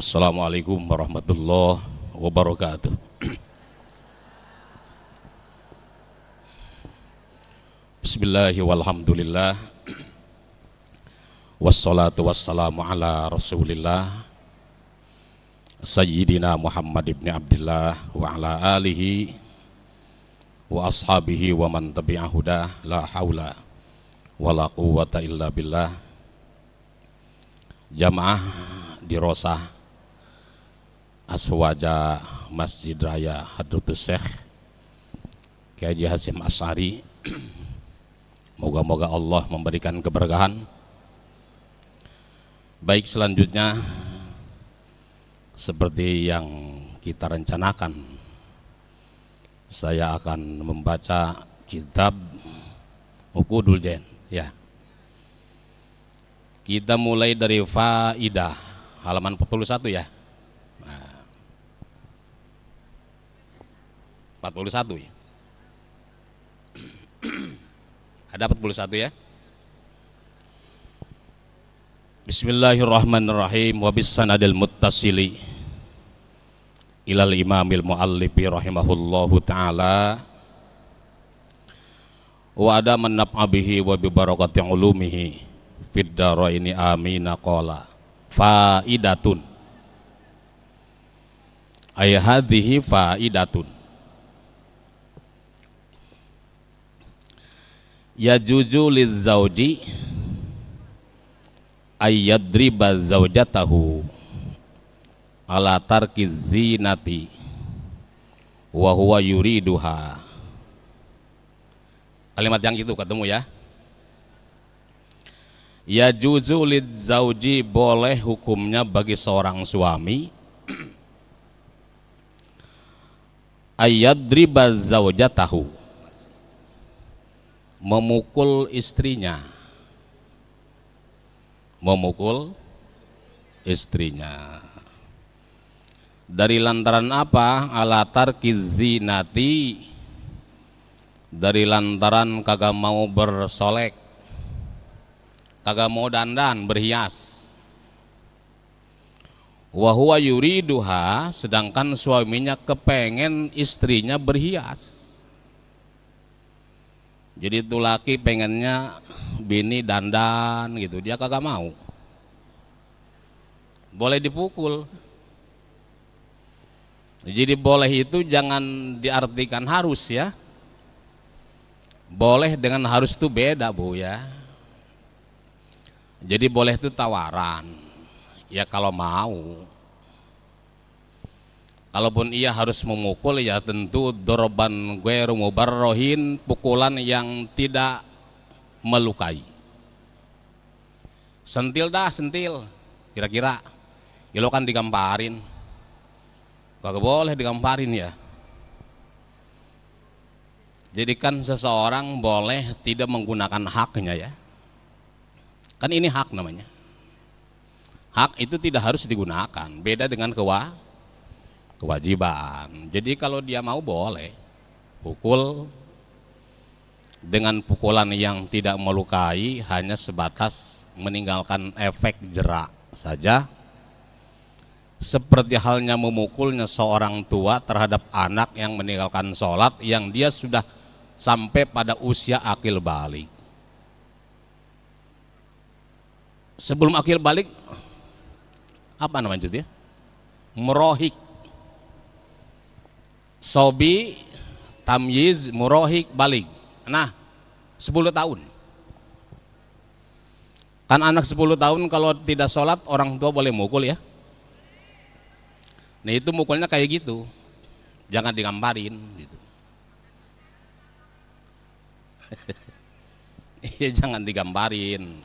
Assalamualaikum warahmatullahi wabarakatuh. Bismillahirrahmanirrahim. Wassalatu wassalamu ala rasulillah Sayyidina Muhammad ibn Abdullah wa ala alihi wa ashabihi wa man tabi'ahudah la haula wa la quwwata illa billah Jamaah dirosah Aswaja Masjid Raya Hadrutus Syekh Kiai Hasim Asari Moga-moga Allah memberikan keberkahan Baik selanjutnya Seperti yang kita rencanakan Saya akan membaca kitab Ukudul Jain ya. Kita mulai dari Faidah halaman 41 ya 41 ya. Ada 41 ya. Bismillahirrahmanirrahim wa bisanadil muttasili ilal imamil muallifi rahimahullahu taala wa ada manaf'a abihi wa bi barakati ulumihi fid daraini amina qala faidatun ay hadhihi faidatun yajuju lizauji ayyadriba zaujatahu ala tarki zinati wa huwa yuriduha kalimat yang itu ketemu ya ya juzu lid zauji boleh hukumnya bagi seorang suami ayadriba zaujatahu memukul istrinya. Memukul istrinya. Dari lantaran apa? Alatar kizinati. Dari lantaran kagak mau bersolek. Kagak mau dandan, berhias. Wahuwa yuriduha, sedangkan suaminya kepengen istrinya berhias jadi itu laki pengennya bini dandan gitu, dia kagak mau. Boleh dipukul. Jadi boleh itu jangan diartikan harus ya. Boleh dengan harus itu beda bu ya. Jadi boleh itu tawaran. Ya kalau mau. Kalaupun ia harus memukul ya tentu doroban gueru mubarrohin pukulan yang tidak melukai. Sentil dah sentil, kira-kira ilo ya kan digamparin. Gak boleh digamparin ya. Jadi kan seseorang boleh tidak menggunakan haknya ya. Kan ini hak namanya. Hak itu tidak harus digunakan, beda dengan kewajiban kewajiban. Jadi kalau dia mau boleh pukul dengan pukulan yang tidak melukai hanya sebatas meninggalkan efek jerak saja seperti halnya memukulnya seorang tua terhadap anak yang meninggalkan sholat yang dia sudah sampai pada usia akil balik sebelum akil balik apa namanya itu ya merohik sobi tamyiz murohik balik nah 10 tahun kan anak 10 tahun kalau tidak sholat orang tua boleh mukul ya nah itu mukulnya kayak gitu jangan digambarin. gitu iya, jangan digambarin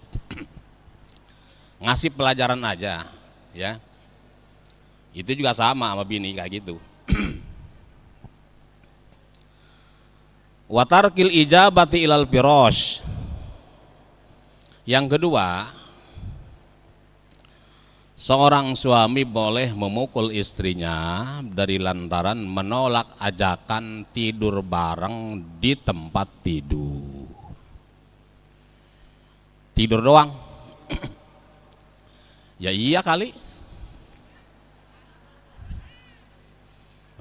ngasih pelajaran aja ya itu juga sama sama bini kayak gitu Watarkil ijabati ilal piros Yang kedua, seorang suami boleh memukul istrinya dari lantaran menolak ajakan tidur bareng di tempat tidur. Tidur doang. ya iya kali.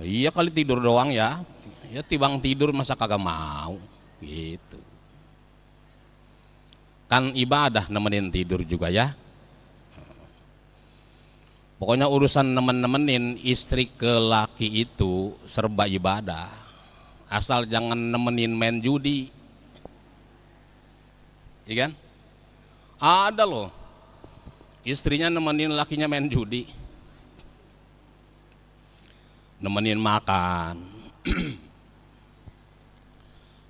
Iya kali tidur doang ya, Ya tibang tidur masa kagak mau gitu. Kan ibadah nemenin tidur juga ya. Pokoknya urusan nemen-nemenin istri ke laki itu serba ibadah. Asal jangan nemenin main judi. Iya kan? Ada loh. Istrinya nemenin lakinya main judi. Nemenin makan.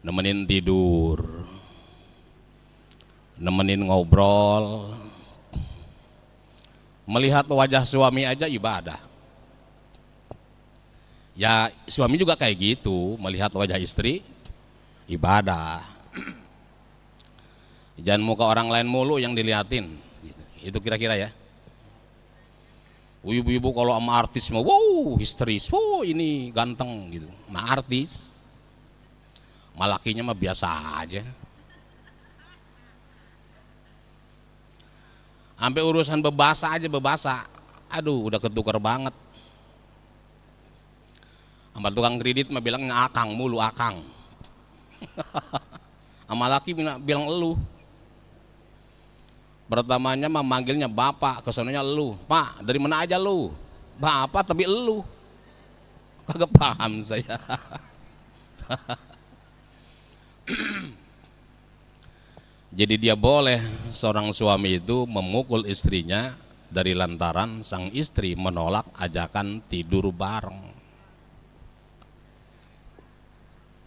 nemenin tidur, nemenin ngobrol, melihat wajah suami aja ibadah. Ya suami juga kayak gitu, melihat wajah istri ibadah. Jangan muka orang lain mulu yang diliatin, itu kira-kira ya. Ibu-ibu kalau sama artis mau, wow histeris, wow ini ganteng gitu. Nah artis, malakinya mah biasa aja. Sampai urusan bebasa aja bebasa. Aduh, udah ketukar banget. Sama tukang kredit mah bilang akang mulu akang. Sama laki bilang elu. Pertamanya mah manggilnya bapak, kesannya lu. Pak, dari mana aja lu? Bapak tapi elu. Kagak paham saya. Jadi dia boleh seorang suami itu memukul istrinya dari lantaran sang istri menolak ajakan tidur bareng.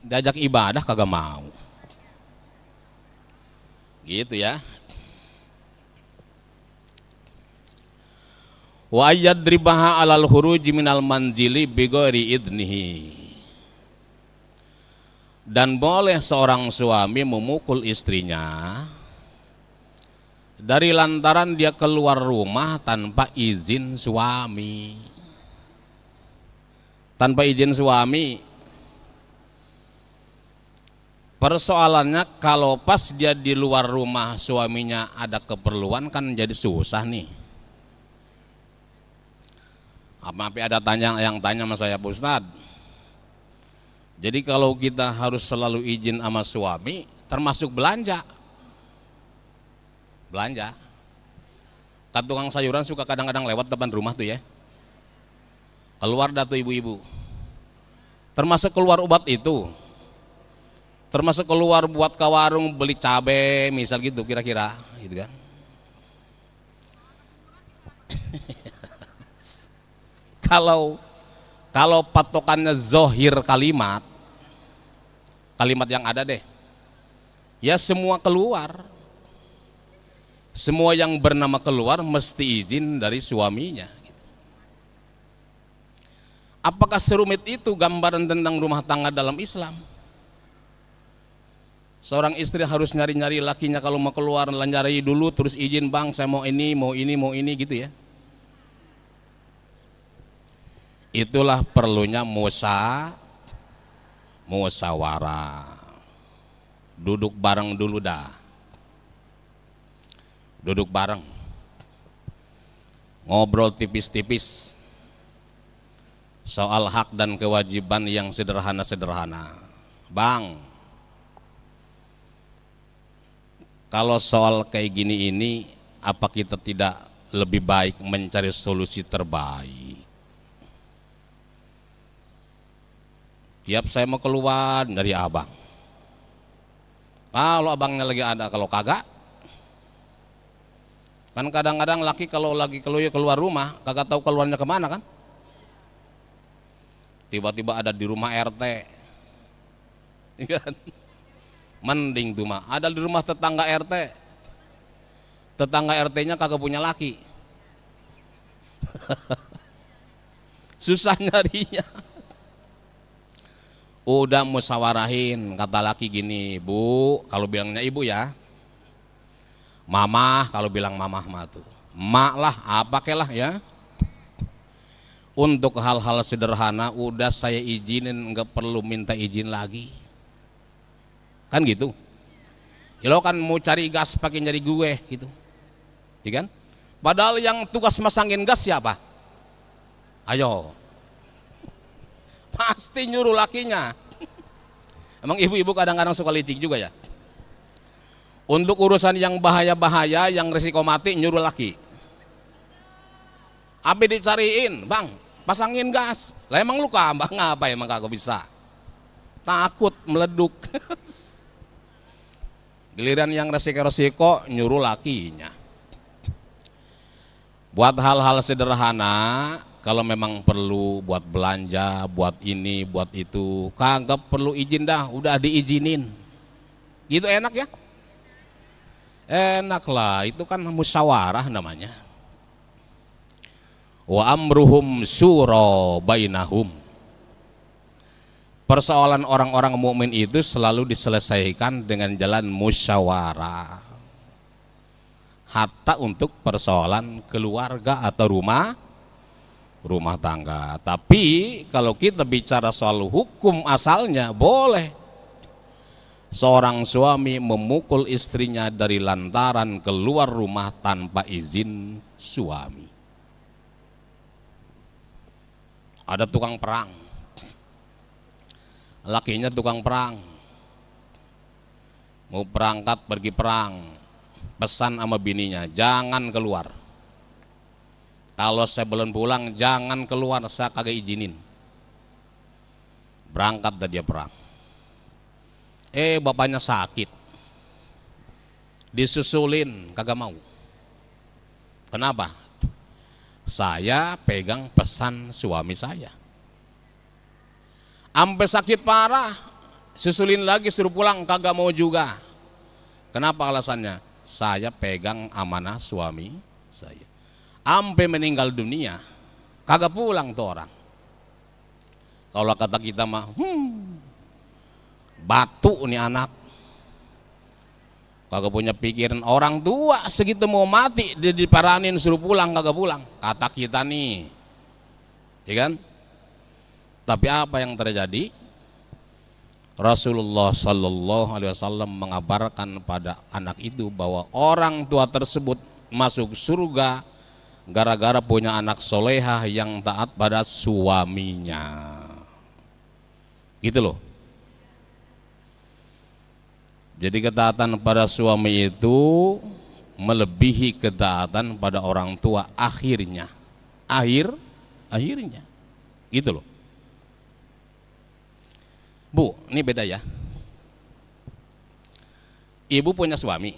Diajak ibadah kagak mau. Gitu ya. Wa yadribaha alal huruji minal manjili bigori idnihi dan boleh seorang suami memukul istrinya dari lantaran dia keluar rumah tanpa izin suami tanpa izin suami persoalannya kalau pas dia di luar rumah suaminya ada keperluan kan jadi susah nih apa ah, ya, ada tanya yang tanya sama saya Ustadz jadi kalau kita harus selalu izin sama suami, termasuk belanja. Belanja. Kan tukang sayuran suka kadang-kadang lewat depan rumah tuh ya. Keluar datu ibu-ibu. Termasuk keluar obat itu. Termasuk keluar buat ke warung beli cabe, misal gitu kira-kira, gitu kan. kalau kalau patokannya zohir kalimat, kalimat yang ada deh, ya semua keluar. Semua yang bernama keluar mesti izin dari suaminya. Gitu. Apakah serumit itu gambaran tentang rumah tangga dalam Islam? Seorang istri harus nyari-nyari lakinya kalau mau keluar, nyari dulu terus izin bang saya mau ini, mau ini, mau ini gitu ya. Itulah perlunya Musa musyawarah. Duduk bareng dulu dah. Duduk bareng. Ngobrol tipis-tipis soal hak dan kewajiban yang sederhana-sederhana. Bang, kalau soal kayak gini ini, apa kita tidak lebih baik mencari solusi terbaik? Tiap saya mau keluar dari abang. Kalau abangnya lagi ada, kalau kagak. Kan kadang-kadang laki kalau lagi keluar, ya rumah, kagak tahu keluarnya kemana kan. Tiba-tiba ada di rumah RT. Iya kan? Mending tuh mah. Ada di rumah tetangga RT. Tetangga RT-nya kagak punya laki. Susah nyarinya udah musawarahin kata laki gini bu kalau bilangnya ibu ya mamah kalau bilang mamah tuh mak lah apa lah ya untuk hal-hal sederhana udah saya izinin nggak perlu minta izin lagi kan gitu ya lo kan mau cari gas pakai nyari gue gitu ya kan padahal yang tugas masangin gas siapa ayo pasti nyuruh lakinya. Emang ibu-ibu kadang-kadang suka licik juga ya? Untuk urusan yang bahaya-bahaya, yang resiko mati nyuruh laki. Abi dicariin, bang, pasangin gas. Lah emang luka, bang? Ngapain? emang kagak bisa? Takut meleduk. Giliran yang resiko-resiko nyuruh lakinya. Buat hal-hal sederhana, kalau memang perlu buat belanja, buat ini, buat itu, kagak perlu izin dah, udah diizinin. Gitu enak ya? Enak lah, itu kan musyawarah namanya. Wa amruhum suro bainahum. Persoalan orang-orang mukmin itu selalu diselesaikan dengan jalan musyawarah hatta untuk persoalan keluarga atau rumah rumah tangga. Tapi kalau kita bicara soal hukum asalnya boleh seorang suami memukul istrinya dari lantaran keluar rumah tanpa izin suami. Ada tukang perang. Lakinya tukang perang. Mau berangkat pergi perang. Pesan sama bininya, jangan keluar kalau saya belum pulang, jangan keluar, saya kagak izinin. Berangkat dan dia perang. Eh, bapaknya sakit. Disusulin, kagak mau. Kenapa? Saya pegang pesan suami saya. Ampe sakit parah, susulin lagi suruh pulang, kagak mau juga. Kenapa alasannya? Saya pegang amanah suami saya sampai meninggal dunia, kagak pulang tuh orang. Kalau kata kita mah, hmm, batu nih anak. Kagak punya pikiran orang tua segitu mau mati dia diparanin suruh pulang kagak pulang. Kata kita nih. Ya kan? Tapi apa yang terjadi? Rasulullah Shallallahu Alaihi Wasallam mengabarkan pada anak itu bahwa orang tua tersebut masuk surga gara-gara punya anak solehah yang taat pada suaminya gitu loh jadi ketaatan pada suami itu melebihi ketaatan pada orang tua akhirnya akhir akhirnya gitu loh Bu, ini beda ya. Ibu punya suami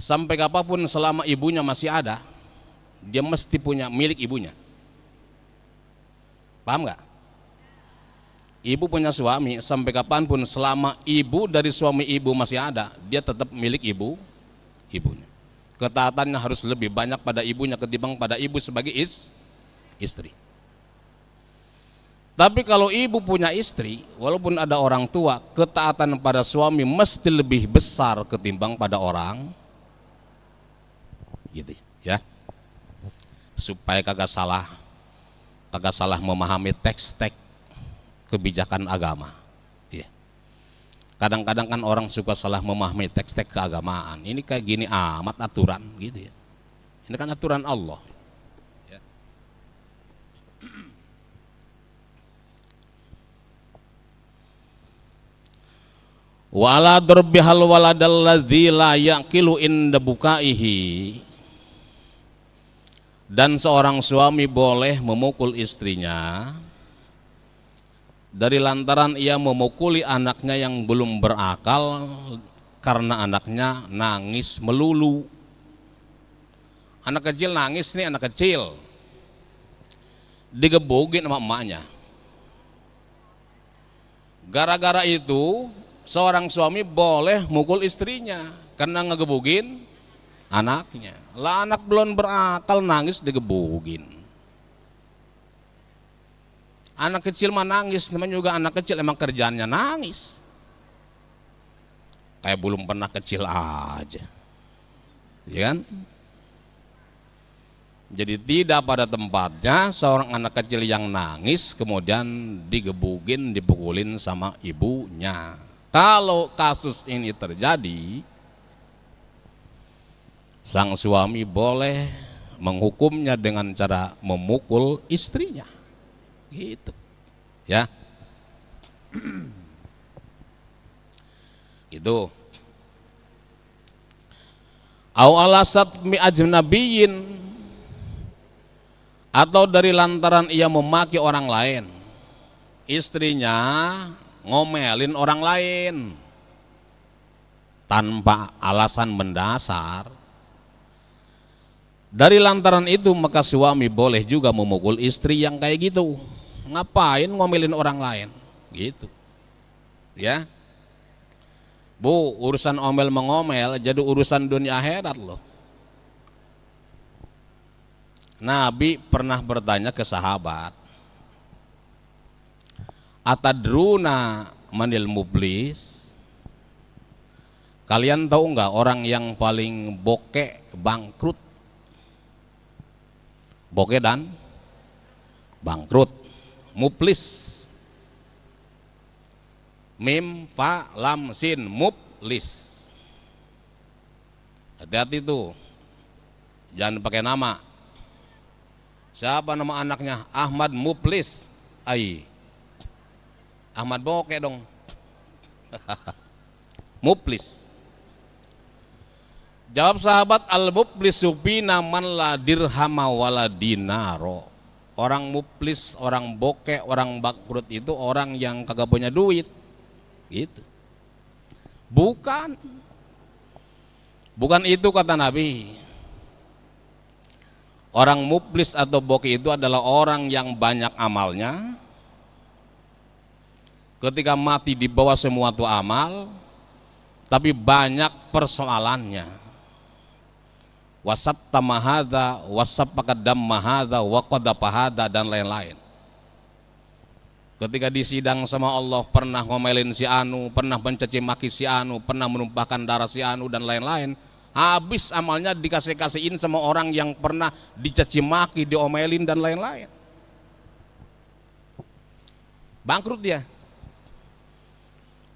sampai kapanpun selama ibunya masih ada dia mesti punya milik ibunya paham nggak ibu punya suami sampai kapanpun selama ibu dari suami ibu masih ada dia tetap milik ibu ibunya ketaatannya harus lebih banyak pada ibunya ketimbang pada ibu sebagai is, istri tapi kalau ibu punya istri, walaupun ada orang tua, ketaatan pada suami mesti lebih besar ketimbang pada orang gitu ya supaya kagak salah kagak salah memahami teks-teks kebijakan agama ya kadang-kadang kan orang suka salah memahami teks-teks keagamaan ini kayak gini amat aturan gitu ya ini kan aturan Allah waladur ya. Wala durbihal waladalladzi la yaqilu inda bukaihi dan seorang suami boleh memukul istrinya dari lantaran ia memukuli anaknya yang belum berakal karena anaknya nangis melulu. Anak kecil nangis nih anak kecil. digebukin sama emaknya. Gara-gara itu seorang suami boleh mukul istrinya karena ngegebukin anaknya. Lah anak belum berakal nangis digebukin. Anak kecil mah nangis, namanya juga anak kecil emang kerjaannya nangis. Kayak belum pernah kecil aja. Ya kan? Jadi tidak pada tempatnya seorang anak kecil yang nangis kemudian digebukin, dipukulin sama ibunya. Kalau kasus ini terjadi, Sang suami boleh menghukumnya dengan cara memukul istrinya. Gitu. Ya. Itu, Au alasat mi ajnabiyin atau dari lantaran ia memaki orang lain. Istrinya ngomelin orang lain tanpa alasan mendasar dari lantaran itu maka suami boleh juga memukul istri yang kayak gitu. Ngapain ngomelin orang lain? Gitu. Ya. Bu, urusan omel mengomel jadi urusan dunia akhirat loh. Nabi pernah bertanya ke sahabat, Atadruna manil mublis Kalian tahu enggak orang yang paling bokek bangkrut boge dan bangkrut, muplis. Mim, fa, lam, sin, muplis. Hati-hati tuh. Jangan pakai nama. Siapa nama anaknya? Ahmad Muplis. Ai. Ahmad Boke dong. Muplis. Jawab sahabat al-muflis subina naman la dirhama wala dinaro. Orang muflis, orang bokeh, orang bakrut itu orang yang kagak punya duit. Gitu. Bukan. Bukan itu kata Nabi. Orang muflis atau bokeh itu adalah orang yang banyak amalnya. Ketika mati dibawa semua tuh amal, tapi banyak persoalannya wasatta mahadha, Dam damma hadha, dan lain-lain. Ketika disidang sama Allah pernah ngomelin si Anu, pernah mencaci maki si Anu, pernah menumpahkan darah si Anu dan lain-lain. Habis amalnya dikasih-kasihin sama orang yang pernah dicaci maki, diomelin dan lain-lain. Bangkrut dia.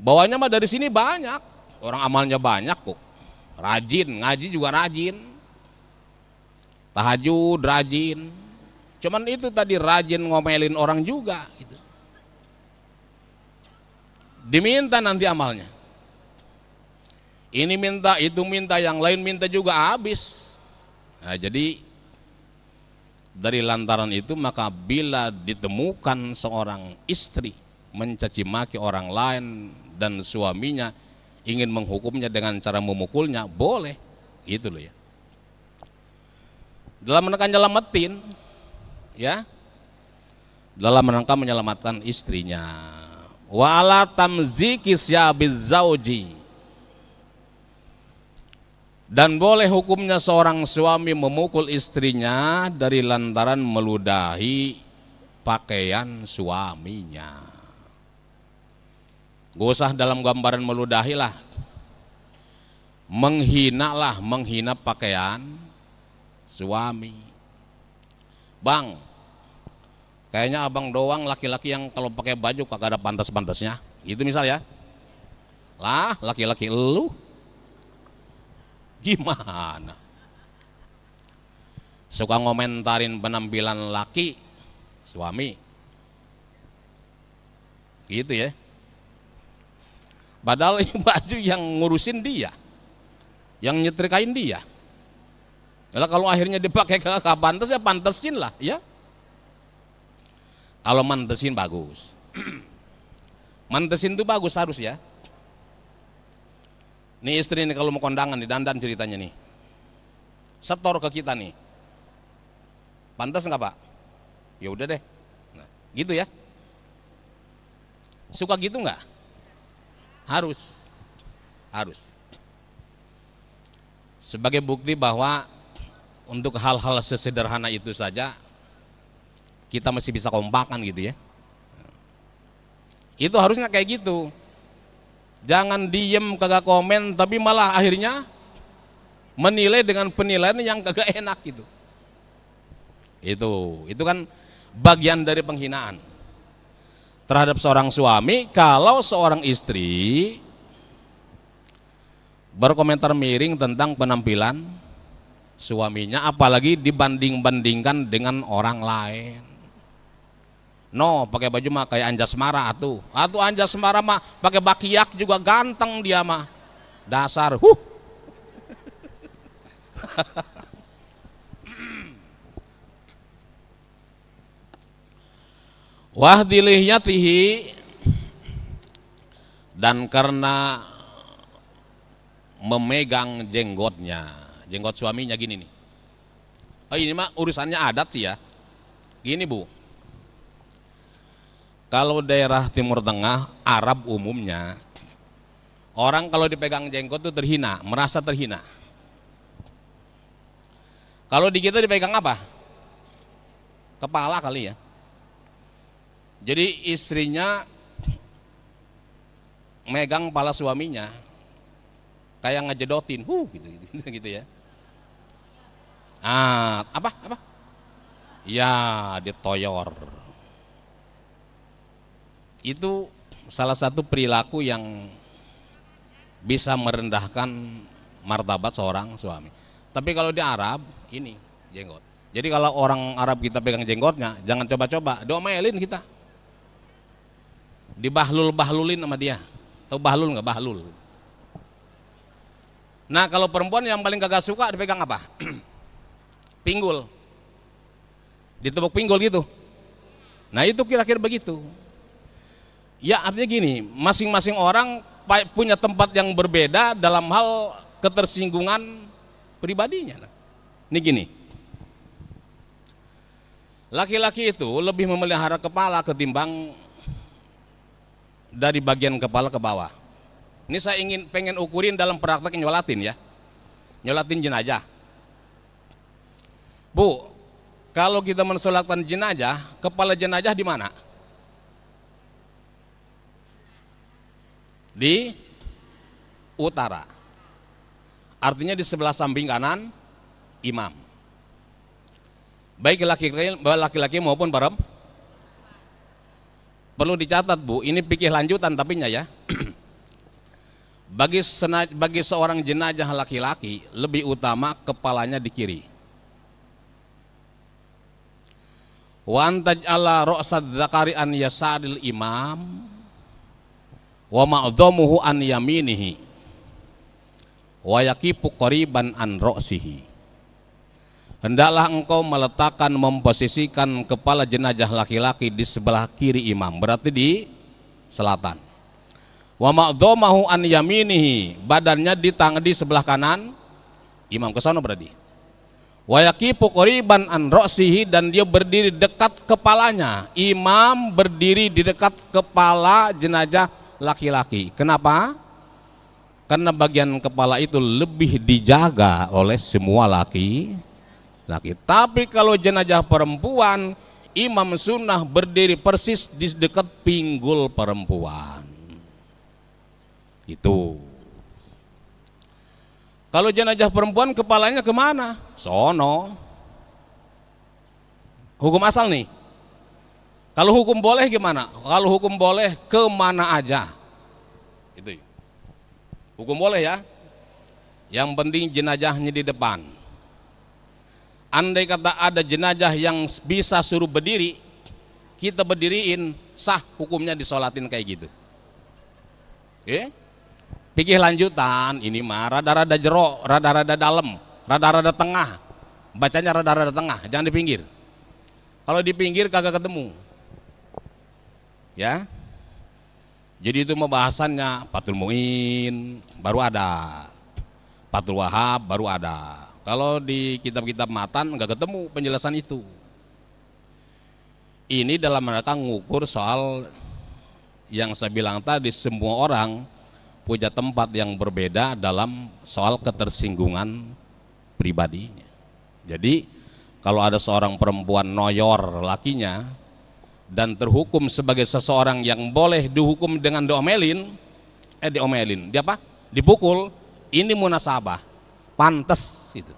Bawanya mah dari sini banyak. Orang amalnya banyak kok. Rajin, ngaji juga rajin tahajud rajin cuman itu tadi rajin ngomelin orang juga gitu diminta nanti amalnya ini minta itu minta yang lain minta juga habis nah, jadi dari lantaran itu maka bila ditemukan seorang istri mencaci maki orang lain dan suaminya ingin menghukumnya dengan cara memukulnya boleh gitu loh ya dalam menekan nyelamatin ya dalam rangka menyelamatkan istrinya wala tamzikis ya bizauji dan boleh hukumnya seorang suami memukul istrinya dari lantaran meludahi pakaian suaminya gak usah dalam gambaran meludahilah menghina lah menghina pakaian suami. Bang, kayaknya abang doang laki-laki yang kalau pakai baju kagak ada pantas-pantasnya. gitu misal ya. Lah, laki-laki lu gimana? Suka ngomentarin penampilan laki suami. Gitu ya. Padahal baju yang ngurusin dia, yang nyetrikain dia. Yalah kalau akhirnya dipakai kakak pantas ya pantesin lah ya. Kalau mantesin bagus. mantesin tuh bagus harus ya. Nih istri ini kalau mau kondangan nih dandan ceritanya nih. Setor ke kita nih. Pantas nggak pak? Ya udah deh. Nah, gitu ya. Suka gitu nggak? Harus. Harus. Sebagai bukti bahwa untuk hal-hal sesederhana itu saja kita masih bisa kompakan gitu ya itu harusnya kayak gitu jangan diem kagak komen tapi malah akhirnya menilai dengan penilaian yang kagak enak gitu itu itu kan bagian dari penghinaan terhadap seorang suami kalau seorang istri berkomentar miring tentang penampilan suaminya apalagi dibanding-bandingkan dengan orang lain no pakai baju mah kayak anjas marah atuh atuh anjas marah mah pakai bakiak juga ganteng dia mah dasar huh tihi dan karena memegang jenggotnya jenggot suaminya gini nih. Oh ini mah urusannya adat sih ya. Gini bu, kalau daerah Timur Tengah Arab umumnya orang kalau dipegang jenggot tuh terhina, merasa terhina. Kalau di kita dipegang apa? Kepala kali ya. Jadi istrinya megang kepala suaminya, kayak ngejedotin, huh gitu gitu, gitu, gitu ya. Ah, apa apa? Ya, toyor. Itu salah satu perilaku yang bisa merendahkan martabat seorang suami. Tapi kalau di Arab ini jenggot. Jadi kalau orang Arab kita pegang jenggotnya, jangan coba-coba, domelin kita. Dibahlul-bahlulin sama dia. Tahu bahlul nggak bahlul? Nah kalau perempuan yang paling kagak suka dipegang apa? pinggul. Ditepuk pinggul gitu. Nah itu kira-kira begitu. Ya artinya gini, masing-masing orang punya tempat yang berbeda dalam hal ketersinggungan pribadinya. Nah, ini gini, laki-laki itu lebih memelihara kepala ketimbang dari bagian kepala ke bawah. Ini saya ingin pengen ukurin dalam praktek nyolatin ya. Nyolatin jenazah. Bu, kalau kita mensolatkan jenazah, kepala jenazah di mana? Di utara. Artinya di sebelah samping kanan imam. Baik laki-laki maupun perempuan. Perlu dicatat Bu, ini pikir lanjutan tapinya ya. Bagi, sena, bagi seorang jenajah laki-laki, lebih utama kepalanya di kiri. Wan taj'ala ro'sad zakari an yasadil imam wa ma'dhamuhu an yaminihi wa yakipu qariban an ro'sihi. Hendaklah engkau meletakkan memposisikan kepala jenajah laki-laki di sebelah kiri imam, berarti di selatan wa ma'dhamahu an yaminihi badannya di tangan di sebelah kanan imam ke sana berarti wa yaqifu qariban an ra'sihi dan dia berdiri dekat kepalanya imam berdiri di dekat kepala jenazah laki-laki kenapa karena bagian kepala itu lebih dijaga oleh semua laki laki tapi kalau jenazah perempuan imam sunnah berdiri persis di dekat pinggul perempuan itu. Kalau jenazah perempuan kepalanya kemana? Sono. Hukum asal nih. Kalau hukum boleh gimana? Kalau hukum boleh kemana aja. Itu. Ya. Hukum boleh ya. Yang penting jenazahnya di depan. Andai kata ada jenazah yang bisa suruh berdiri, kita berdiriin, sah hukumnya disolatin kayak gitu. Ya? Eh? Okay? Pikir lanjutan, ini mah rada-rada jero, rada-rada dalam, rada-rada tengah. Bacanya rada-rada tengah, jangan di pinggir. Kalau di pinggir kagak ketemu. Ya. Jadi itu membahasannya patul Muin baru ada. patul Wahab baru ada. Kalau di kitab-kitab matan nggak ketemu penjelasan itu. Ini dalam mereka ngukur soal yang saya bilang tadi semua orang punya tempat yang berbeda dalam soal ketersinggungan pribadinya. Jadi kalau ada seorang perempuan noyor lakinya dan terhukum sebagai seseorang yang boleh dihukum dengan diomelin, eh diomelin, dia apa? Dipukul, ini munasabah, pantas itu.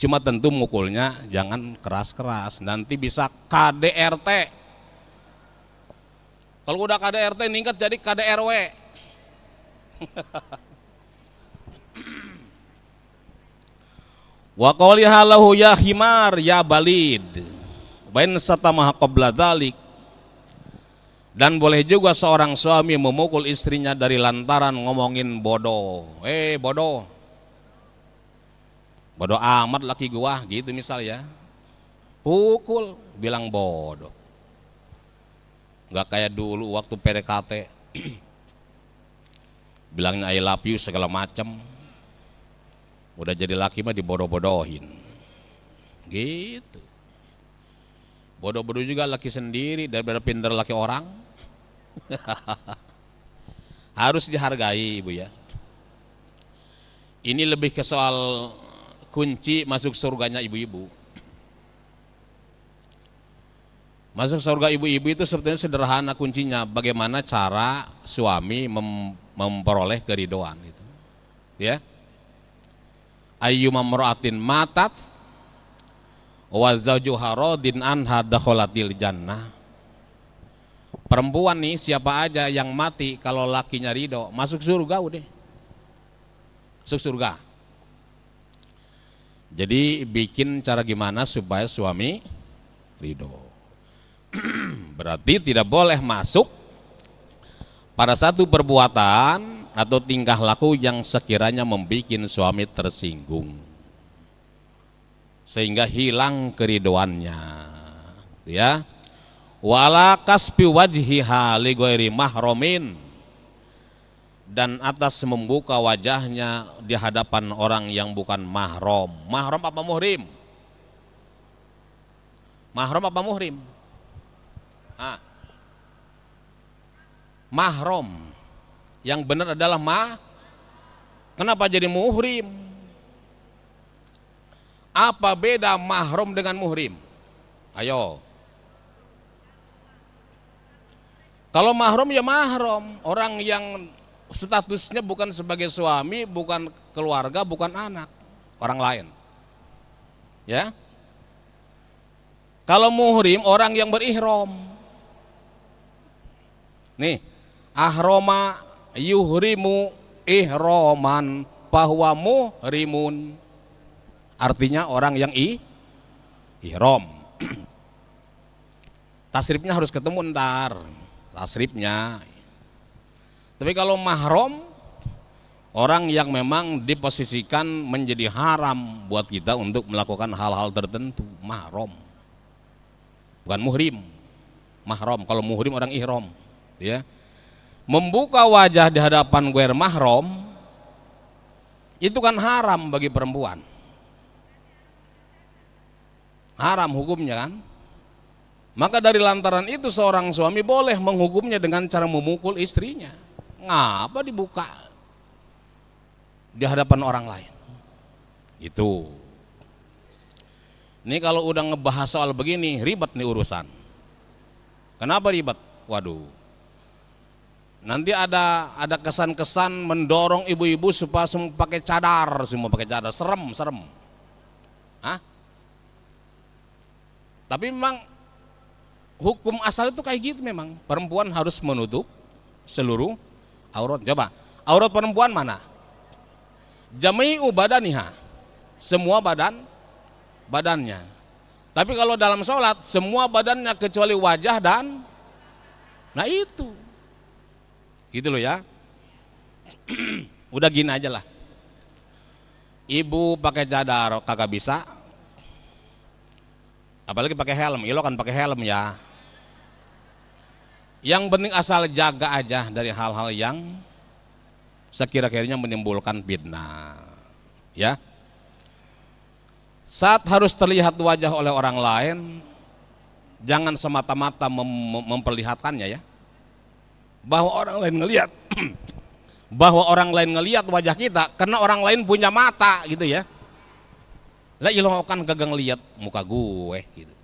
Cuma tentu mukulnya jangan keras-keras, nanti bisa KDRT. Kalau udah KDRT ningkat jadi KDRW, Wa halahu halahu ya himar ya balid. Bain satama qabla dhalik. Dan boleh juga seorang suami memukul istrinya dari lantaran ngomongin bodoh. Eh bodoh. Bodoh amat laki gua gitu misal ya. Pukul bilang bodoh. Gak kayak dulu waktu PDKT. bilangin I love segala macam udah jadi laki mah dibodoh-bodohin gitu bodoh-bodoh juga laki sendiri daripada pinter laki orang harus dihargai ibu ya ini lebih ke soal kunci masuk surganya ibu-ibu masuk surga ibu-ibu itu sebetulnya sederhana kuncinya bagaimana cara suami mem memperoleh keridoan itu. Ya. Ayyuma mar'atin matat wa zawjuha radin anha dakhalatil jannah. Perempuan nih siapa aja yang mati kalau lakinya ridho masuk surga udah. Masuk surga. Jadi bikin cara gimana supaya suami ridho. Berarti tidak boleh masuk pada satu perbuatan atau tingkah laku yang sekiranya membuat suami tersinggung sehingga hilang keridoannya gitu ya wala kaspi wajhiha li ghairi mahramin dan atas membuka wajahnya di hadapan orang yang bukan mahram. Mahram apa muhrim? Mahram apa muhrim? Ah mahrom. Yang benar adalah ma. Kenapa jadi muhrim? Apa beda mahrom dengan muhrim? Ayo. Kalau mahrom ya mahrom, orang yang statusnya bukan sebagai suami, bukan keluarga, bukan anak, orang lain. Ya. Kalau muhrim orang yang berihram. Nih, ahroma yuhrimu ihroman bahwa muhrimun artinya orang yang i ihrom tasrifnya harus ketemu ntar tasrifnya tapi kalau mahrom orang yang memang diposisikan menjadi haram buat kita untuk melakukan hal-hal tertentu mahrom bukan muhrim mahrom kalau muhrim orang ihrom ya membuka wajah di hadapan guer mahrom itu kan haram bagi perempuan haram hukumnya kan maka dari lantaran itu seorang suami boleh menghukumnya dengan cara memukul istrinya ngapa dibuka di hadapan orang lain itu ini kalau udah ngebahas soal begini ribet nih urusan kenapa ribet waduh Nanti ada ada kesan-kesan mendorong ibu-ibu supaya semua pakai cadar, semua pakai cadar, serem, serem. Hah? Tapi memang hukum asal itu kayak gitu memang. Perempuan harus menutup seluruh aurat. Coba, aurat perempuan mana? Jami'u badaniha. Semua badan badannya. Tapi kalau dalam sholat, semua badannya kecuali wajah dan nah itu Gitu loh ya. Udah gini aja lah. Ibu pakai cadar kagak bisa. Apalagi pakai helm, ilo iya kan pakai helm ya. Yang penting asal jaga aja dari hal-hal yang sekiranya menimbulkan fitnah. Ya. Saat harus terlihat wajah oleh orang lain, jangan semata-mata mem memperlihatkannya ya bahwa orang lain ngelihat bahwa orang lain ngelihat wajah kita karena orang lain punya mata gitu ya lah ilang iya kan gagang lihat muka gue gitu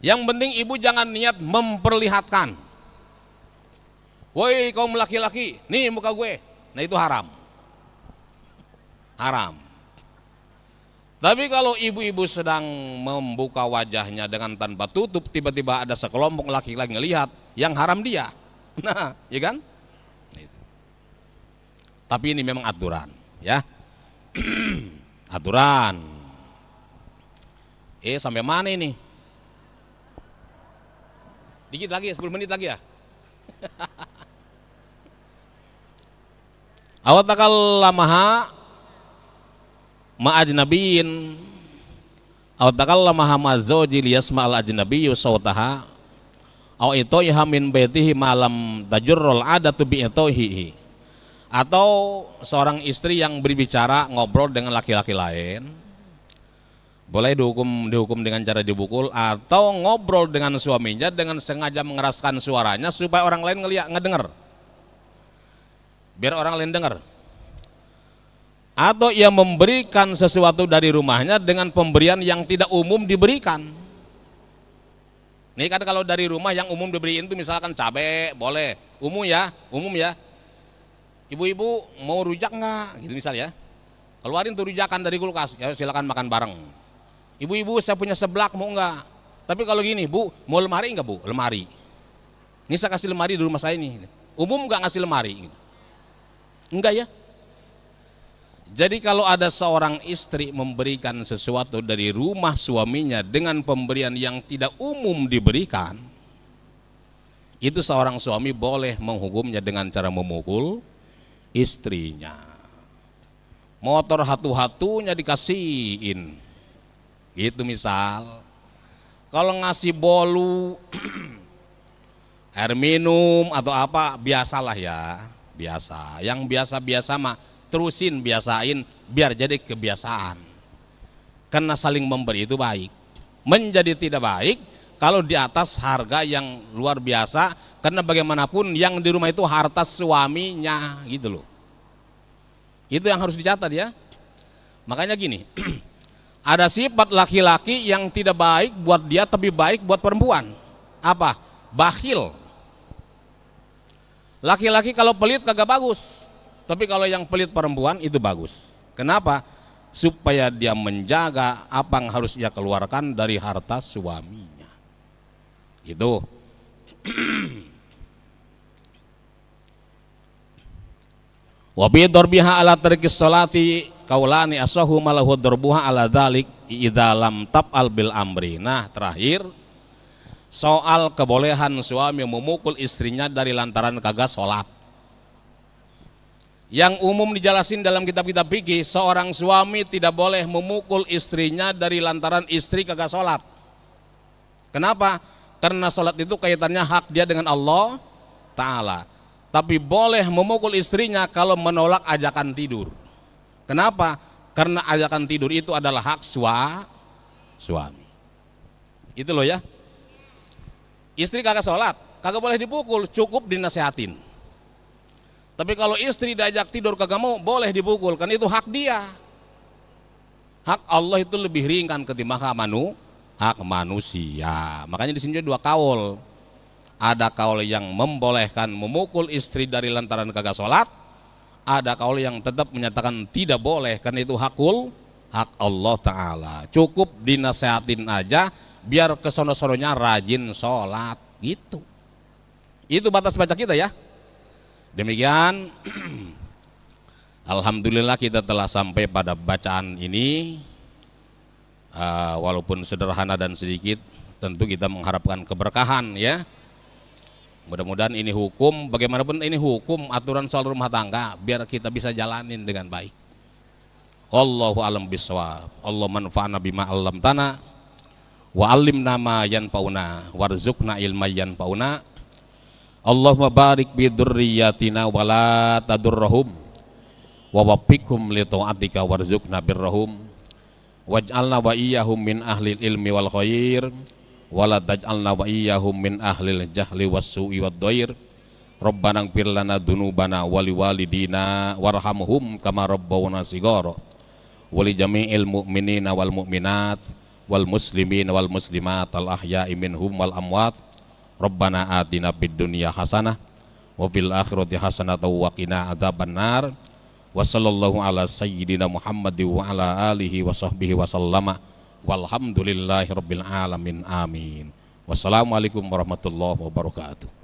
yang penting ibu jangan niat memperlihatkan woi kau laki-laki nih muka gue nah itu haram haram tapi kalau ibu-ibu sedang membuka wajahnya dengan tanpa tutup tiba-tiba ada sekelompok laki-laki ngelihat yang haram dia Nah, ya kan? Nah, itu. Tapi ini memang aturan, ya. aturan. Eh, sampai mana ini? Dikit lagi, 10 menit lagi ya. Awat takal lamaha ma'ajnabiyin Awat takal lamaha ma'zojil yasma'al ajnabiyu sawtaha au itoiha min baitihi malam tajurrul adatu bi itoihi atau seorang istri yang berbicara ngobrol dengan laki-laki lain boleh dihukum dihukum dengan cara dibukul atau ngobrol dengan suaminya dengan sengaja mengeraskan suaranya supaya orang lain ngeliat ngedenger biar orang lain dengar atau ia memberikan sesuatu dari rumahnya dengan pemberian yang tidak umum diberikan Nih kan kalau dari rumah yang umum diberiin itu misalkan cabai boleh, umum ya, umum ya. Ibu-ibu mau rujak nggak? Gitu misal ya Keluarin tuh rujakan dari kulkas, ya silakan makan bareng. Ibu-ibu saya punya seblak mau nggak? Tapi kalau gini, Bu, mau lemari nggak Bu? Lemari. Ini saya kasih lemari di rumah saya ini. Umum nggak ngasih lemari? Enggak gitu. ya? Jadi kalau ada seorang istri memberikan sesuatu dari rumah suaminya dengan pemberian yang tidak umum diberikan, itu seorang suami boleh menghukumnya dengan cara memukul istrinya. Motor satu-satunya dikasihin. Gitu misal. Kalau ngasih bolu, air minum atau apa, biasalah ya. Biasa. Yang biasa-biasa mah terusin biasain biar jadi kebiasaan karena saling memberi itu baik menjadi tidak baik kalau di atas harga yang luar biasa karena bagaimanapun yang di rumah itu harta suaminya gitu loh itu yang harus dicatat ya makanya gini ada sifat laki-laki yang tidak baik buat dia tapi baik buat perempuan apa bakhil laki-laki kalau pelit kagak bagus tapi kalau yang pelit perempuan itu bagus. Kenapa? Supaya dia menjaga apa yang harus ia keluarkan dari harta suaminya. Gitu. Wa bi darbiha ala tarkis salati kaulani asahu malahu darbuha ala dzalik idza lam tafal bil amri. Nah, terakhir soal kebolehan suami memukul istrinya dari lantaran kagak sholat yang umum dijelasin dalam kitab-kitab fikih, seorang suami tidak boleh memukul istrinya dari lantaran istri kagak sholat. Kenapa? Karena sholat itu kaitannya hak dia dengan Allah Ta'ala. Tapi boleh memukul istrinya kalau menolak ajakan tidur. Kenapa? Karena ajakan tidur itu adalah hak sua, suami. Itu loh ya. Istri kagak sholat, kagak boleh dipukul, cukup dinasehatin tapi kalau istri diajak tidur kagak mau, boleh dipukul, kan itu hak dia. Hak Allah itu lebih ringan ketimbang hak manu, hak manusia. Makanya di sini dua kaul. Ada kaul yang membolehkan memukul istri dari lantaran kagak sholat, ada kaul yang tetap menyatakan tidak boleh karena itu hakul hak Allah Taala. Cukup dinasehatin aja, biar kesono-sononya rajin sholat gitu. Itu batas baca kita ya. Demikian, Alhamdulillah kita telah sampai pada bacaan ini, uh, walaupun sederhana dan sedikit, tentu kita mengharapkan keberkahan ya. Mudah-mudahan ini hukum, bagaimanapun ini hukum, aturan soal rumah tangga, biar kita bisa jalanin dengan baik. Allahu alam biswa, Allah manfa'na bima alam tanah, wa alim nama yan pauna, Warzukna ilma yan pauna, Allahumma barik bi dzurriyyatina wa la tadurrahum wa waffiqhum li taatika warzuqna birrahum waj'alna wa iyyahum min ahli ilmi wal khair wa la taj'alna wa iyyahum min ahli jahli was su'i wad dhair Rabbana ighfir lana dzunubana wa liwalidina warhamhum kama rabbawna shighara wa li jami'il mu'minina wal mu'minat wal muslimin wal muslimat al ahya'i minhum wal amwat Rabbana atina fid dunya hasanah wa fil akhirati hasanah wa qina adzabannar. Wa sallallahu ala sayyidina Muhammad wa ala alihi wa sahbihi wa sallama. Walhamdulillahi rabbil alamin. Amin. Wassalamualaikum warahmatullahi wabarakatuh.